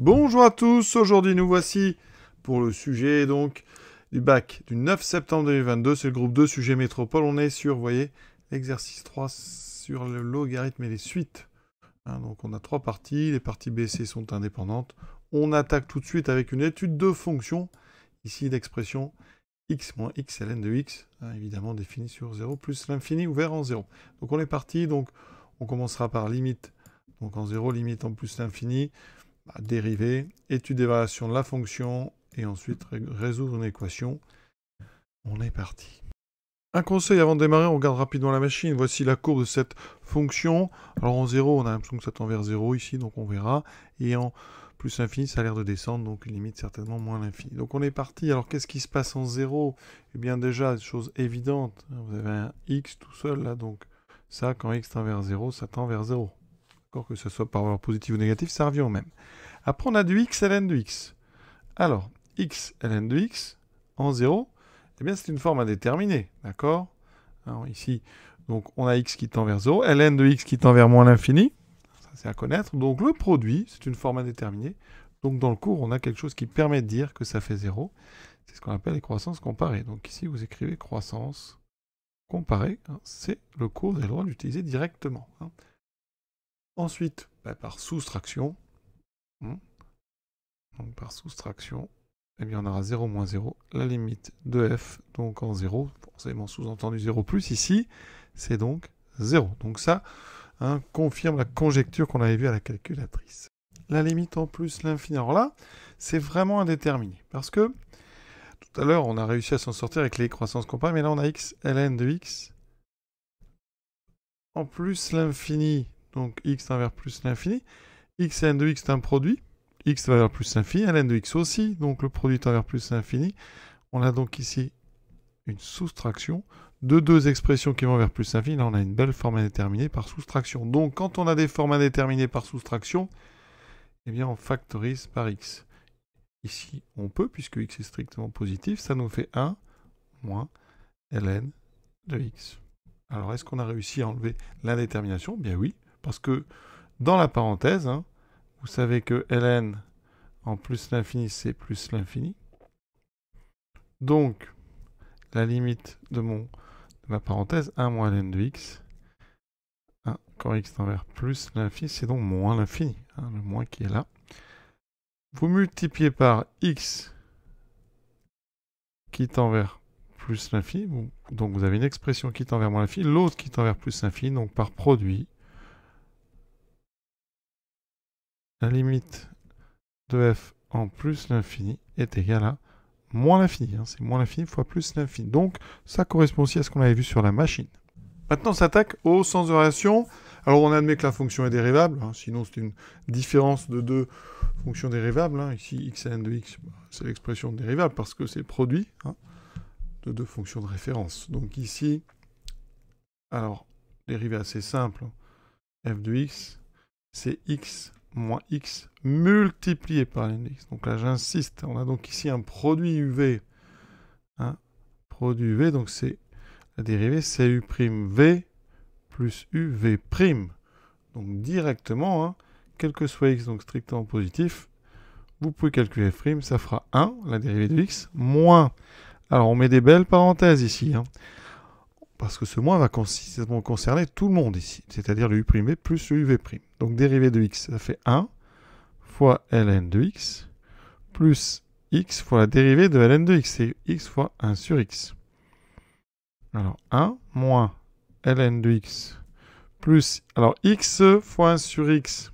Bonjour à tous, aujourd'hui nous voici pour le sujet donc du bac du 9 septembre 2022, c'est le groupe 2 sujet métropole, on est sur, vous voyez, l'exercice 3 sur le logarithme et les suites. Hein, donc on a trois parties, les parties BC sont indépendantes. On attaque tout de suite avec une étude de fonction, ici l'expression x moins x ln de x, hein, évidemment définie sur 0 plus l'infini ouvert en 0. Donc on est parti, donc on commencera par limite, donc en 0 limite en plus l'infini, dériver, étudier étude d'évaluation de la fonction, et ensuite résoudre une équation. On est parti. Un conseil avant de démarrer, on regarde rapidement la machine. Voici la courbe de cette fonction. Alors en 0, on a l'impression que ça tend vers 0 ici, donc on verra. Et en plus infini, ça a l'air de descendre, donc une limite certainement moins l'infini. Donc on est parti. Alors qu'est-ce qui se passe en 0 Eh bien déjà, chose évidente, vous avez un x tout seul là, donc ça, quand x tend vers 0, ça tend vers 0. Que ce soit par valeur positive ou négative, ça revient au même. Après, on a du x ln de x. Alors, x ln de x en 0, et eh bien, c'est une forme indéterminée. D'accord ici, donc, on a x qui tend vers 0, ln de x qui tend vers moins l'infini. Ça, c'est à connaître. Donc, le produit, c'est une forme indéterminée. Donc, dans le cours, on a quelque chose qui permet de dire que ça fait 0. C'est ce qu'on appelle les croissances comparées. Donc, ici, vous écrivez croissance comparée. Hein. c'est le cours, vous avez le droit d'utiliser directement. Hein. Ensuite, bah, par soustraction, hmm, donc par soustraction, eh bien on aura 0 moins 0, la limite de f, donc en 0, forcément sous-entendu 0 plus ici, c'est donc 0. Donc ça hein, confirme la conjecture qu'on avait vue à la calculatrice. La limite en plus l'infini. Alors là, c'est vraiment indéterminé, parce que tout à l'heure, on a réussi à s'en sortir avec les croissances comparées mais là on a x ln de x en plus l'infini donc x tend vers plus l'infini. xn de x est un produit, x va vers plus l'infini, ln de x aussi, donc le produit tend vers plus l'infini. On a donc ici une soustraction de deux expressions qui vont vers plus l'infini. Là, on a une belle forme indéterminée par soustraction. Donc, quand on a des formes indéterminées par soustraction, eh bien, on factorise par x. Ici, on peut, puisque x est strictement positif, ça nous fait 1 moins ln de x. Alors, est-ce qu'on a réussi à enlever l'indétermination Bien oui, parce que dans la parenthèse, hein, vous savez que ln en plus l'infini, c'est plus l'infini. Donc, la limite de, mon, de ma parenthèse, 1 moins ln de x, quand x tend vers plus l'infini, c'est donc moins l'infini, hein, le moins qui est là. Vous multipliez par x qui tend vers plus l'infini, donc vous avez une expression qui tend vers moins l'infini, l'autre qui tend vers plus l'infini, donc par produit, la limite de f en plus l'infini est égale à moins l'infini. Hein. C'est moins l'infini fois plus l'infini. Donc ça correspond aussi à ce qu'on avait vu sur la machine. Maintenant, on s'attaque au sens de variation. Alors on admet que la fonction est dérivable, hein. sinon c'est une différence de deux fonctions dérivables. Hein. Ici, n de x, bah, c'est l'expression dérivable parce que c'est le produit hein, de deux fonctions de référence. Donc ici, alors, dérivée assez simple, f de x, c'est x moins x multiplié par l'index. Donc là, j'insiste, on a donc ici un produit UV. Hein, produit UV, donc c'est la dérivée, c'est U'V plus UV'. Donc directement, hein, quel que soit x, donc strictement positif, vous pouvez calculer f', ça fera 1, la dérivée de x, moins... Alors on met des belles parenthèses ici. Hein parce que ce moins va concerner tout le monde ici, c'est-à-dire le U' plus le UV'. Donc dérivée de x, ça fait 1 fois ln de x plus x fois la dérivée de ln de x, c'est x fois 1 sur x. Alors 1 moins ln de x plus, alors x fois 1 sur x,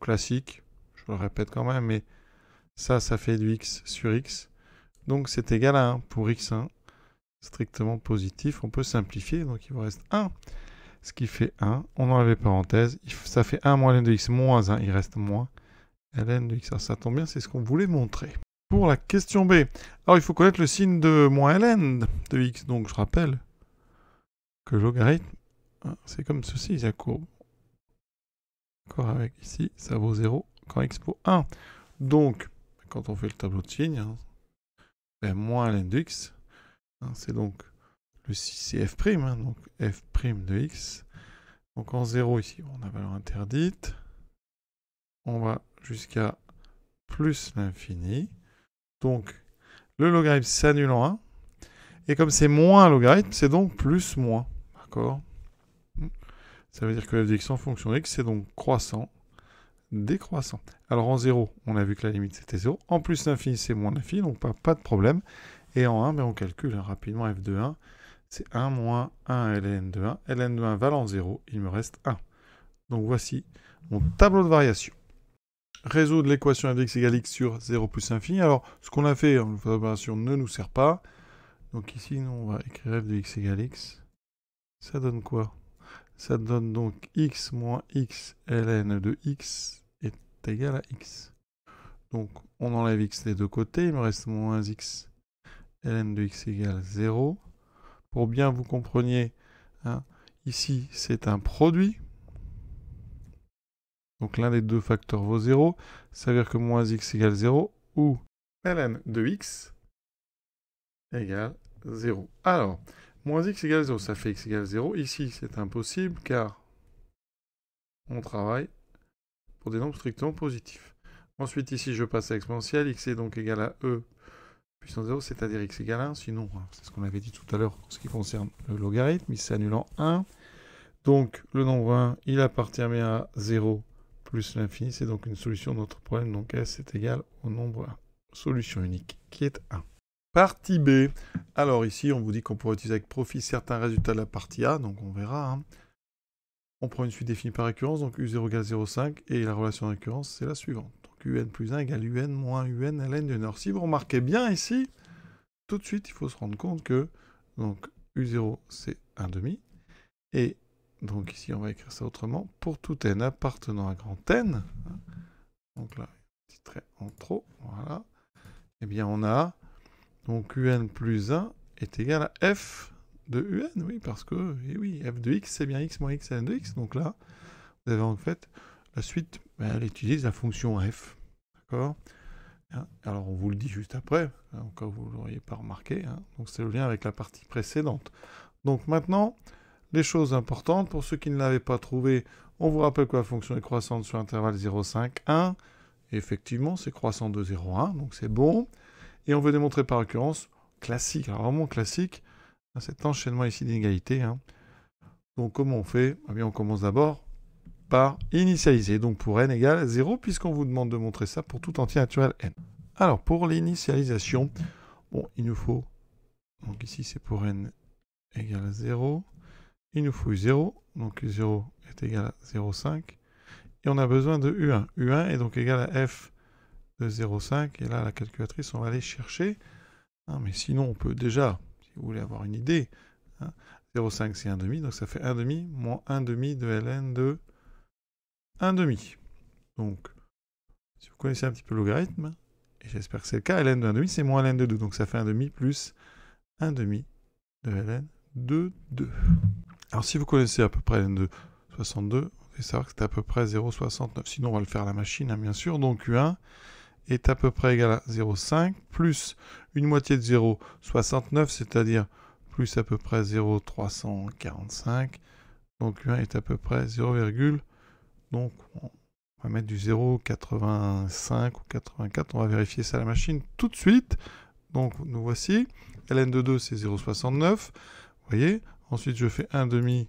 classique, je le répète quand même, mais ça, ça fait du x sur x, donc c'est égal à 1 pour x1 strictement positif, on peut simplifier, donc il vous reste 1, ce qui fait 1, on enlève les parenthèses, ça fait 1 moins ln de x moins 1, il reste moins ln de x. Alors ça tombe bien, c'est ce qu'on voulait montrer. Pour la question B, alors il faut connaître le signe de moins ln de x, donc je rappelle que le logarithme, hein, c'est comme ceci, ça courbe. encore avec ici, ça vaut 0 quand x vaut 1. Donc, quand on fait le tableau de signes, hein, ben, moins ln de x, Hein, c'est donc le 6 et f', hein, donc f' prime de x. Donc en 0 ici, on a valeur interdite. On va jusqu'à plus l'infini. Donc le logarithme s'annule en 1. Et comme c'est moins logarithme, c'est donc plus moins. D'accord Ça veut dire que f de x en fonction de x, c'est donc croissant, décroissant. Alors en 0, on a vu que la limite c'était 0. En plus l'infini, c'est moins l'infini, donc pas de problème. Et en 1, mais ben, on calcule rapidement f de 1. C'est 1 moins 1 ln de 1. ln de 1 valant 0, il me reste 1. Donc voici mon tableau de variation. Résoudre l'équation f de x égale x sur 0 plus infini. Alors, ce qu'on a fait en hein, l'opération ne nous sert pas. Donc ici, nous, on va écrire f de x égale x. Ça donne quoi Ça donne donc x moins x ln de x est égal à x. Donc, on enlève x des deux côtés. Il me reste moins x ln de x égale 0. Pour bien vous compreniez, hein, ici c'est un produit. Donc l'un des deux facteurs vaut 0. Ça veut dire que moins x égale 0 ou ln de x égale 0. Alors, moins x égale 0, ça fait x égale 0. Ici c'est impossible car on travaille pour des nombres strictement positifs. Ensuite ici je passe à l'exponentiel. x est donc égal à e c'est-à-dire x égale 1. Sinon, hein, c'est ce qu'on avait dit tout à l'heure en ce qui concerne le logarithme, il s'annule 1. Donc le nombre 1, il appartient bien à 0 plus l'infini. C'est donc une solution de notre problème. Donc S est égal au nombre 1. Solution unique qui est 1. Partie B. Alors ici, on vous dit qu'on pourrait utiliser avec profit certains résultats de la partie A. Donc on verra. Hein. On prend une suite définie par récurrence. Donc U0 égale 0,5. Et la relation de récurrence, c'est la suivante. UN plus 1 égale UN moins UN ln du nord. Si vous remarquez bien ici, tout de suite, il faut se rendre compte que donc U0, c'est 1 demi. Et donc ici, on va écrire ça autrement. Pour tout n appartenant à grand n, hein, donc là, petit trait en trop, voilà, eh bien, on a donc un plus 1 est égal à f de un, oui, parce que, et eh oui, f de x, c'est bien x moins x ln de x. Donc là, vous avez en fait la suite, ben, elle utilise la fonction f. D'accord hein, alors on vous le dit juste après, encore hein, vous ne l'auriez pas remarqué. Hein. donc c'est le lien avec la partie précédente. Donc maintenant, les choses importantes, pour ceux qui ne l'avaient pas trouvé, on vous rappelle que la fonction est croissante sur l'intervalle 0,5,1. Effectivement, c'est croissant de 0,1, donc c'est bon. Et on veut démontrer par l'occurrence, classique, alors vraiment classique, cet enchaînement ici d'inégalité. Donc comment on fait eh bien, On commence d'abord par initialiser. Donc pour n égale 0, puisqu'on vous demande de montrer ça pour tout entier naturel n. Alors pour l'initialisation, bon, il nous faut, donc ici c'est pour n égale 0, il nous faut 0 donc U0 est égal à 0,5, et on a besoin de U1. U1 est donc égal à F de 0,5, et là la calculatrice on va aller chercher, hein, mais sinon on peut déjà, si vous voulez avoir une idée, 0,5 hein, c'est 1,5, donc ça fait 1,5 moins 1,5 de ln de 1 demi. Donc, si vous connaissez un petit peu le logarithme, et j'espère que c'est le cas, ln de 1,5, c'est moins ln de 2, donc ça fait 1 demi plus 1 demi de ln de 2. Alors si vous connaissez à peu près ln de 62, vous savoir que c'est à peu près 0,69, sinon on va le faire à la machine, hein, bien sûr, donc U1 est à peu près égal à 0,5 plus une moitié de 0,69, c'est-à-dire plus à peu près 0,345. Donc U1 est à peu près 0,345. Donc, on va mettre du 0,85 ou 84. On va vérifier ça à la machine tout de suite. Donc, nous voici. ln de 2, c'est 0,69. Vous voyez Ensuite, je fais 1 demi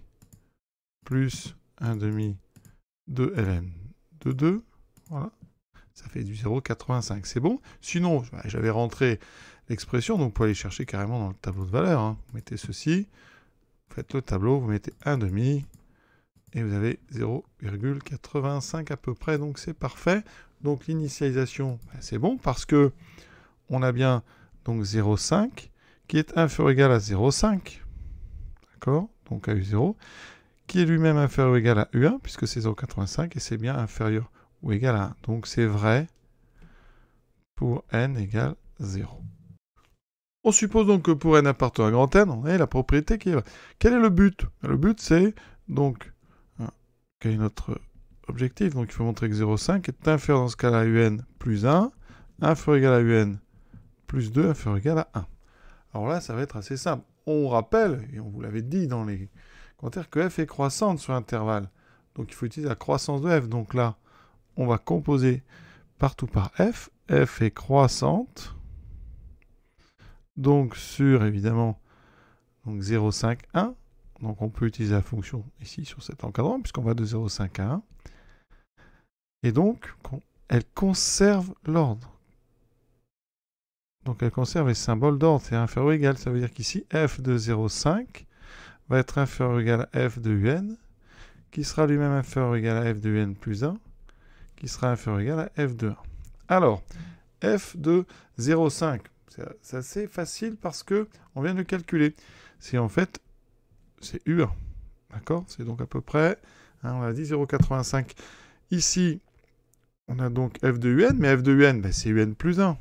plus 1 demi de ln de 2. Voilà. Ça fait du 0,85. C'est bon. Sinon, bah, j'avais rentré l'expression, donc vous pouvez aller chercher carrément dans le tableau de valeur. Hein. Vous mettez ceci, vous faites le tableau, vous mettez 1 demi et vous avez 0,85 à peu près, donc c'est parfait. Donc l'initialisation, ben, c'est bon parce que on a bien donc 0,5 qui est inférieur ou égal à 0,5, d'accord Donc à U0, qui est lui-même inférieur ou égal à U1, puisque c'est 0,85 et c'est bien inférieur ou égal à 1. Donc c'est vrai pour n égale 0. On suppose donc que pour n appartenant à grand n, on a la propriété qui est vraie. Quel est le but Le but c'est donc quel est notre objectif Donc il faut montrer que 0,5 est inférieur dans ce cas-là à un plus 1, inférieur égal à un plus 2, inférieur égal à 1. Alors là, ça va être assez simple. On rappelle, et on vous l'avait dit dans les commentaires, que f est croissante sur l'intervalle. Donc il faut utiliser la croissance de f. Donc là, on va composer partout par f. f est croissante. Donc sur, évidemment, donc 0,5, 1. Donc on peut utiliser la fonction ici sur cet encadrement, puisqu'on va de 0,5 à 1. Et donc, elle conserve l'ordre. Donc elle conserve les symboles d'ordre. C'est inférieur ou égal. Ça veut dire qu'ici, f de 0,5 va être inférieur ou égal à f de un, qui sera lui-même inférieur ou égal à f de un plus 1, qui sera inférieur ou égal à f de 1. Alors, f de 0,5, c'est assez facile parce que on vient de calculer. C'est en fait c'est U1. D'accord C'est donc à peu près, hein, on a dit 0,85. Ici, on a donc f de un, mais f de un, ben, c'est un plus 1.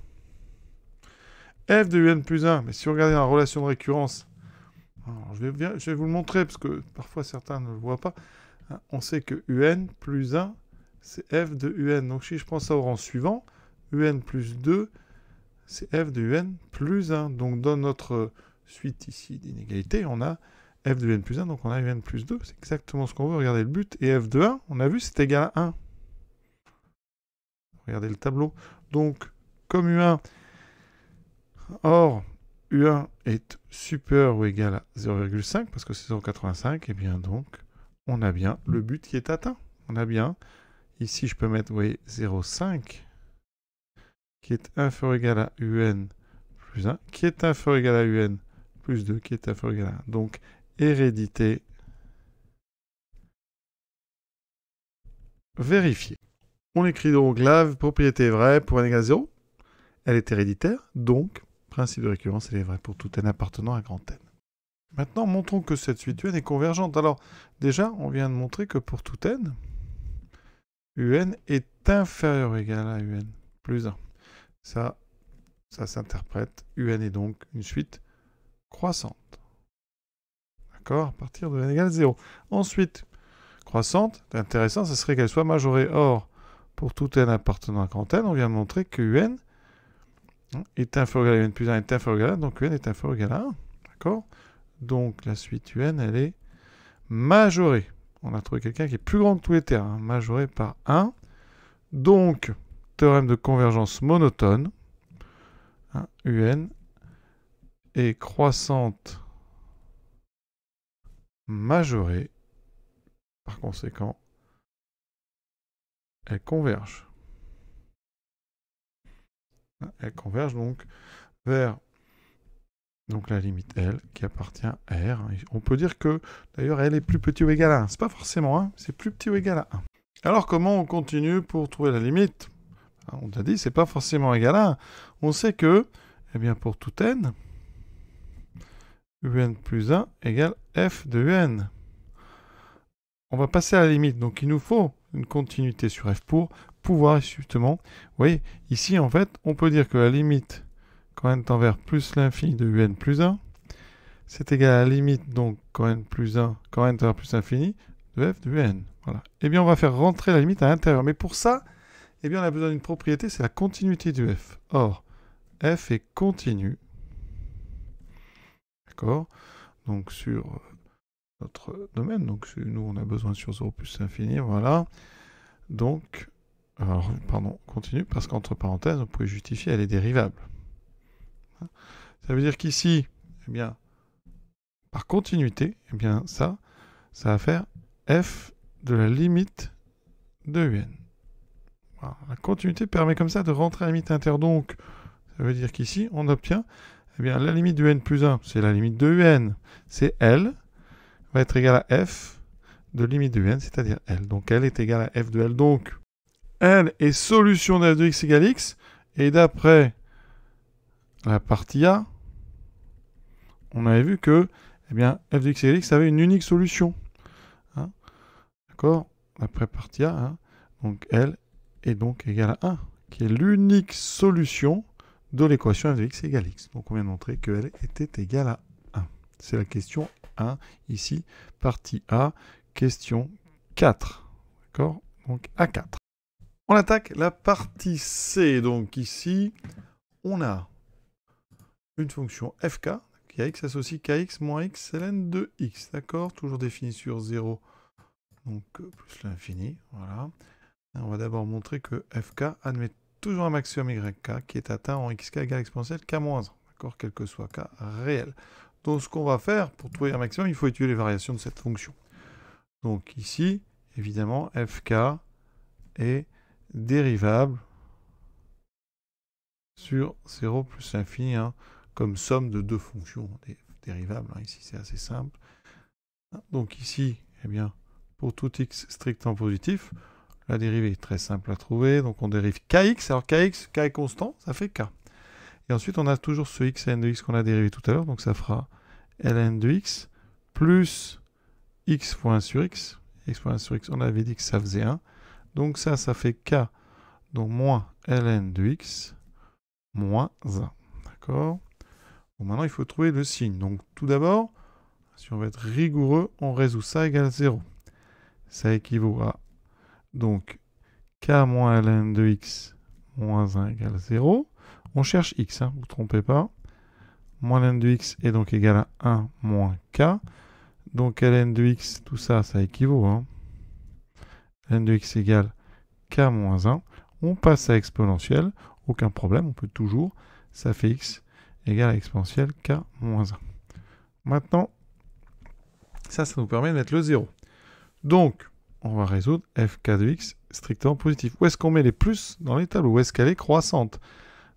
f de un plus 1, mais si vous regardez la relation de récurrence, je, vais, je, vais, vous le montrer, parce que parfois certains ne le voient pas, hein, on sait que un plus 1, c'est f de un. Donc si je prends ça au rang suivant, un plus 2, c'est f de un plus 1. Donc dans notre suite ici d'inégalité, on a f de n plus 1, donc on a UN plus 2, c'est exactement ce qu'on veut, regardez le but, et f de 1, on a vu, c'est égal à 1. Regardez le tableau. Donc, comme U1, or U1 est supérieur ou égal à 0,5, parce que c'est 0,85, et eh bien donc, on a bien le but qui est atteint. On a bien, ici je peux mettre, vous voyez, 0,5, qui est inférieur ou égal à UN plus 1, qui est inférieur ou égal à UN plus 2, qui est inférieur ou égal à 1. Donc, hérédité, vérifier. On écrit donc la propriété vraie pour n égale 0. Elle est héréditaire, donc principe de récurrence, elle est vraie pour tout n appartenant à grand n. Maintenant, montrons que cette suite un est convergente. Alors, déjà, on vient de montrer que pour tout n, un est inférieur ou égal à un plus 1. Ça, ça s'interprète. un est donc une suite croissante. D'accord Partir de n égale 0. Ensuite, croissante, intéressant, ce serait qu'elle soit majorée. Or, pour tout n appartenant à grand n, on vient de montrer que un est inférieur à un plus 1 est inférieur à 1, donc un est inférieur à 1. D'accord Donc la suite un, elle est majorée. On a trouvé quelqu'un qui est plus grand que tous les termes. Hein, majorée par 1. Donc, théorème de convergence monotone, hein, un est croissante majorée. Par conséquent, elle converge elle converge donc vers donc la limite L qui appartient à R. On peut dire que d'ailleurs L est plus petit ou égal à 1. C'est pas forcément c'est plus petit ou égal à 1. Alors comment on continue pour trouver la limite On t'a dit c'est pas forcément égal à 1. On sait que, eh bien pour tout n, un plus 1 égale f de un. On va passer à la limite, donc il nous faut une continuité sur f pour pouvoir justement, vous voyez, ici en fait, on peut dire que la limite quand n tend vers plus l'infini de un plus 1, c'est égal à la limite donc quand n plus 1, quand tend vers plus l'infini de f de un. Voilà. Eh bien, on va faire rentrer la limite à l'intérieur. Mais pour ça, eh bien, on a besoin d'une propriété, c'est la continuité du f. Or, f est continue... D'accord Donc sur euh, notre domaine. Donc nous, on a besoin sur 0 plus infini. Voilà. Donc, alors, pardon, continue, parce qu'entre parenthèses, on pouvez justifier, elle est dérivable. Ça veut dire qu'ici, eh bien, par continuité, eh bien, ça, ça va faire f de la limite de un. La continuité permet comme ça de rentrer à la limite inter. Donc, ça veut dire qu'ici, on obtient eh bien, la limite de n plus 1, c'est la limite de un. C'est L va être égale à f de limite de un, c'est-à-dire L. Donc L est égale à f de L. Donc L est solution de f de x égale x. Et d'après la partie A, on avait vu que eh bien, f de x égale x avait une unique solution. Hein? D'accord D'après partie A, hein. donc L est donc égale à 1, qui est l'unique solution de l'équation f de x égale x. Donc on vient de montrer qu'elle était égale à 1. C'est la question 1 ici, partie A, question 4. D'accord Donc A4. On attaque la partie C. Donc ici, on a une fonction fk, qui a x associe kx moins x ln de x. D'accord Toujours définie sur 0, donc plus l'infini. Voilà. On va d'abord montrer que fk admet toujours un maximum YK qui est atteint en XK égale exponentielle K-1, d'accord, quel que soit K réel. Donc ce qu'on va faire, pour trouver un maximum, il faut étudier les variations de cette fonction. Donc ici, évidemment, FK est dérivable sur 0 plus l'infini, hein, comme somme de deux fonctions dérivables. Hein. ici, c'est assez simple. Donc ici, eh bien, pour tout x strictement positif, la dérivée est très simple à trouver. Donc on dérive kx. Alors kx, k est constant, ça fait k. Et ensuite, on a toujours ce x ln de x qu'on a dérivé tout à l'heure. Donc ça fera ln de x plus x fois 1 sur x. x fois 1 sur x, on avait dit que ça faisait 1. Donc ça, ça fait k. Donc moins ln de x moins 1. D'accord Bon, maintenant, il faut trouver le signe. Donc tout d'abord, si on veut être rigoureux, on résout ça égale 0. Ça équivaut à donc, k moins ln de x moins 1 égale 0. On cherche x, vous hein, ne vous trompez pas. Moins ln de x est donc égal à 1 moins k. Donc ln de x, tout ça, ça équivaut. Hein. ln de x égale k moins 1. On passe à exponentielle, aucun problème, on peut toujours. Ça fait x égale à exponentielle k moins 1. Maintenant, ça, ça nous permet de mettre le 0. Donc, on va résoudre fk de x strictement positif. Où est-ce qu'on met les plus dans les tableaux Où est-ce qu'elle est croissante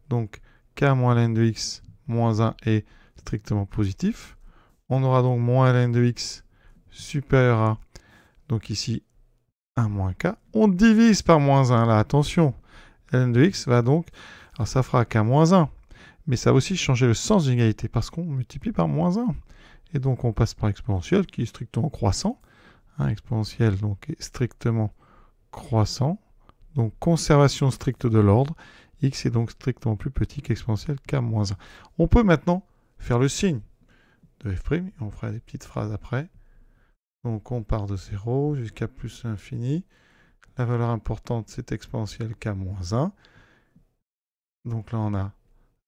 Donc k moins ln de x moins 1 est strictement positif. On aura donc moins ln de x supérieur à, donc ici, 1 moins k. On divise par moins 1, là, attention. ln de x va donc, alors ça fera k moins 1. Mais ça va aussi changer le sens d'égalité, parce qu'on multiplie par moins 1. Et donc on passe par l'exponentielle, qui est strictement croissant. Un hein, exponentiel donc est strictement croissant, donc conservation stricte de l'ordre, x est donc strictement plus petit qu'exponentielle k-1. On peut maintenant faire le signe de f', on fera des petites phrases après. Donc on part de 0 jusqu'à plus infini. La valeur importante c'est exponentielle k-1. Donc là on a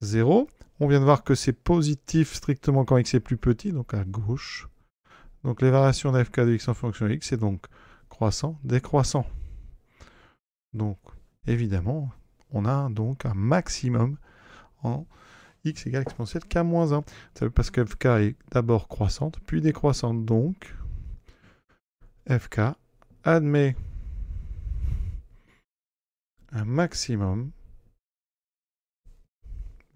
0. On vient de voir que c'est positif strictement quand x est plus petit, donc à gauche. Donc les variations d'fk de x en fonction de x, c'est donc croissant, décroissant. Donc évidemment, on a donc un maximum en x égale exponentielle k-1. moins Ça veut Parce que fk est d'abord croissante, puis décroissante. Donc fk admet un maximum,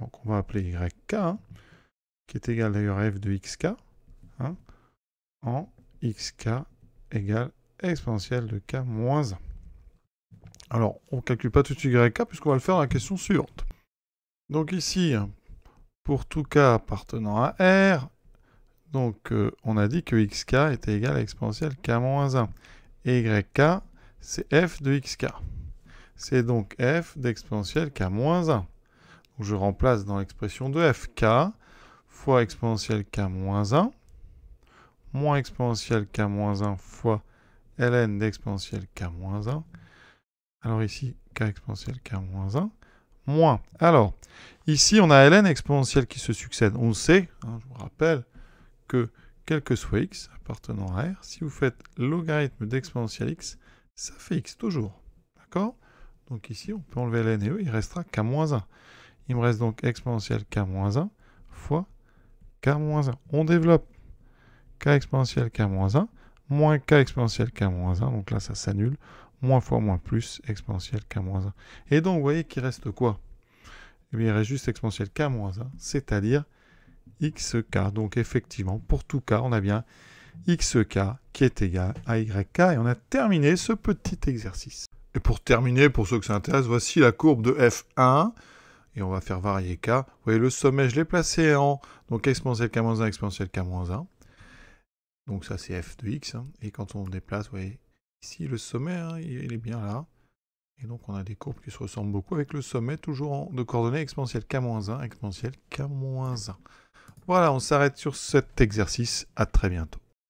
donc on va appeler yk, hein, qui est égal d'ailleurs à f de xk, hein, en xk égale exponentielle de k moins 1. Alors, on ne calcule pas tout de suite yk puisqu'on va le faire dans la question suivante. Donc ici, pour tout k appartenant à R, donc euh, on a dit que xk était égal à exponentielle k-1. moins Et yk, c'est f de xk. C'est donc f d'exponentielle k-1. moins je remplace dans l'expression de f k fois exponentielle k-1 moins moins exponentielle k-1 fois ln d'exponentielle k-1. Alors ici, k exponentielle k-1, moins. Alors, ici, on a ln exponentielle qui se succède. On sait, hein, je vous rappelle, que quel que soit x appartenant à R, si vous faites logarithme d'exponentielle x, ça fait x toujours. D'accord Donc ici, on peut enlever ln et e, il restera k-1. Il me reste donc exponentielle k-1 fois k-1. On développe k exponentielle k-1, moins moins k exponentielle k-1, moins donc là ça s'annule, moins fois moins plus exponentielle k-1. moins Et donc vous voyez qu'il reste quoi eh il reste juste exponentielle k-1, moins c'est-à-dire xk. Donc effectivement, pour tout k, on a bien xk qui est égal à yk, et on a terminé ce petit exercice. Et pour terminer, pour ceux que ça intéresse, voici la courbe de f1, et on va faire varier k. Vous voyez, le sommet, je l'ai placé en donc exponentielle k-1, exponentielle k-1. Donc ça c'est f de x. Hein. Et quand on déplace, vous voyez, ici le sommet, hein, il est bien là. Et donc on a des courbes qui se ressemblent beaucoup avec le sommet toujours de coordonnées exponentielles k-1, exponentielle k-1. Voilà, on s'arrête sur cet exercice. À très bientôt.